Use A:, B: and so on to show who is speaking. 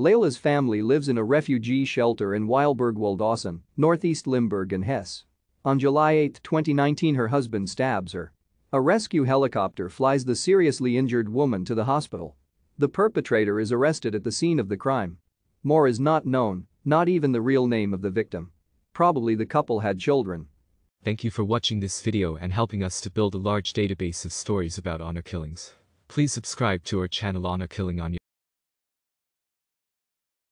A: Layla's family lives in a refugee shelter in weilberg northeast Limburg in Hesse. On July 8, 2019 her husband stabs her. A rescue helicopter flies the seriously injured woman to the hospital. The perpetrator is arrested at the scene of the crime. More is not known, not even the real name of the victim. Probably the couple had children.
B: Thank you for watching this video and helping us to build a large database of stories about honor killings. Please subscribe to our channel Honor Killing on